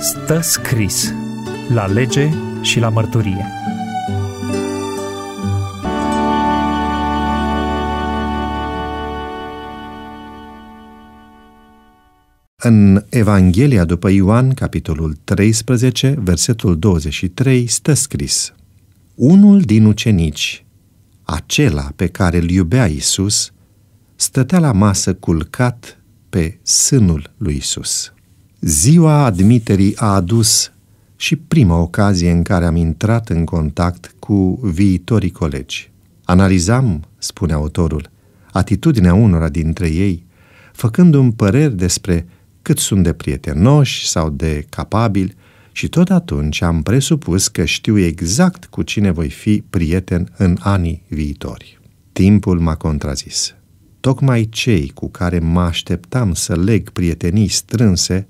Stă scris la lege și la mărturie. În Evanghelia după Ioan, capitolul 13, versetul 23, stă scris Unul din ucenici, acela pe care îl iubea Isus, stătea la masă culcat pe sânul lui Isus. Ziua admiterii a adus și prima ocazie în care am intrat în contact cu viitorii colegi. Analizam, spune autorul, atitudinea unora dintre ei, făcând un păreri despre cât sunt de prietenoși sau de capabili și tot atunci am presupus că știu exact cu cine voi fi prieten în anii viitori. Timpul m-a contrazis. Tocmai cei cu care mă așteptam să leg prietenii strânse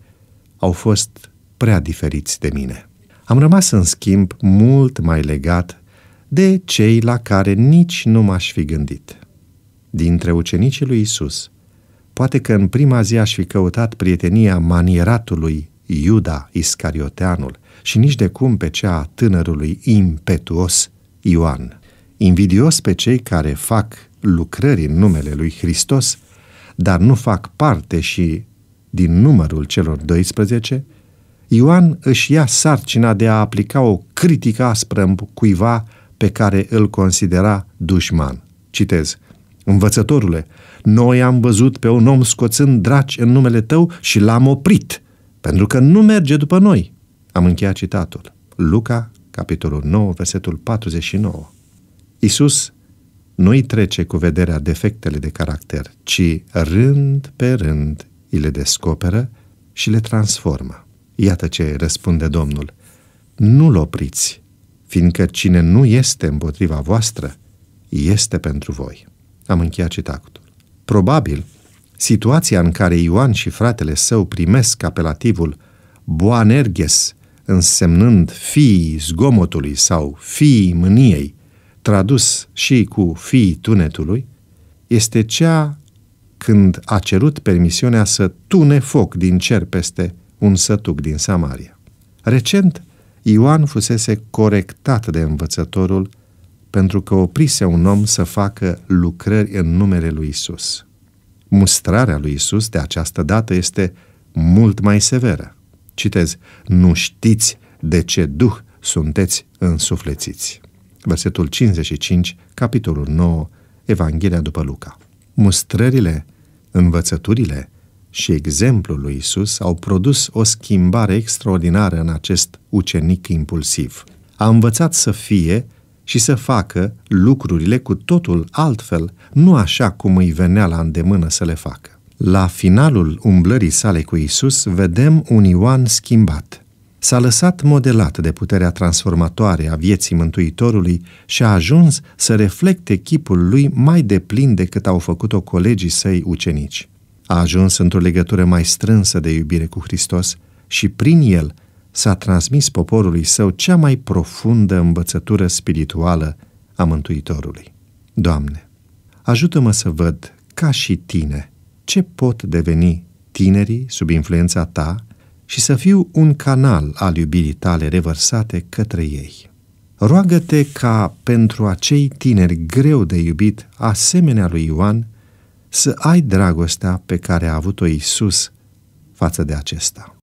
au fost prea diferiți de mine. Am rămas, în schimb, mult mai legat de cei la care nici nu m-aș fi gândit. Dintre ucenicii lui Isus, poate că în prima zi aș fi căutat prietenia manieratului Iuda Iscarioteanul și nici de cum pe cea a tânărului impetuos Ioan. Invidios pe cei care fac lucrări în numele lui Hristos, dar nu fac parte și din numărul celor 12, Ioan își ia sarcina de a aplica o critică aspră cuiva pe care îl considera dușman. Citez. Învățătorule, noi am văzut pe un om scoțând draci în numele tău și l-am oprit, pentru că nu merge după noi. Am încheiat citatul. Luca, capitolul 9, versetul 49. Isus nu-i trece cu vederea defectele de caracter, ci rând pe rând îi le descoperă și le transformă. Iată ce răspunde Domnul. Nu-l opriți, fiindcă cine nu este împotriva voastră, este pentru voi. Am încheiat citatul. Probabil, situația în care Ioan și fratele său primesc apelativul Boanerges, însemnând fii zgomotului sau fii mâniei, tradus și cu fii tunetului, este cea când a cerut permisiunea să tune foc din cer peste un sătuc din Samaria. Recent, Ioan fusese corectat de învățătorul pentru că oprise un om să facă lucrări în numele lui Isus. Mustrarea lui Isus de această dată este mult mai severă. Citez, nu știți de ce duh sunteți însuflețiți. Versetul 55, capitolul 9, Evanghelia după Luca. Mustrările Învățăturile și exemplul lui Isus au produs o schimbare extraordinară în acest ucenic impulsiv. A învățat să fie și să facă lucrurile cu totul altfel, nu așa cum îi venea la îndemână să le facă. La finalul umblării sale cu Isus, vedem un Ioan schimbat – s-a lăsat modelat de puterea transformatoare a vieții Mântuitorului și a ajuns să reflecte chipul lui mai deplin decât au făcut-o colegii săi ucenici. A ajuns într-o legătură mai strânsă de iubire cu Hristos și prin el s-a transmis poporului său cea mai profundă învățătură spirituală a Mântuitorului. Doamne, ajută-mă să văd, ca și tine, ce pot deveni tinerii sub influența ta și să fiu un canal al iubirii tale revărsate către ei. Roagă-te ca pentru acei tineri greu de iubit, asemenea lui Ioan, să ai dragostea pe care a avut-o Iisus față de acesta.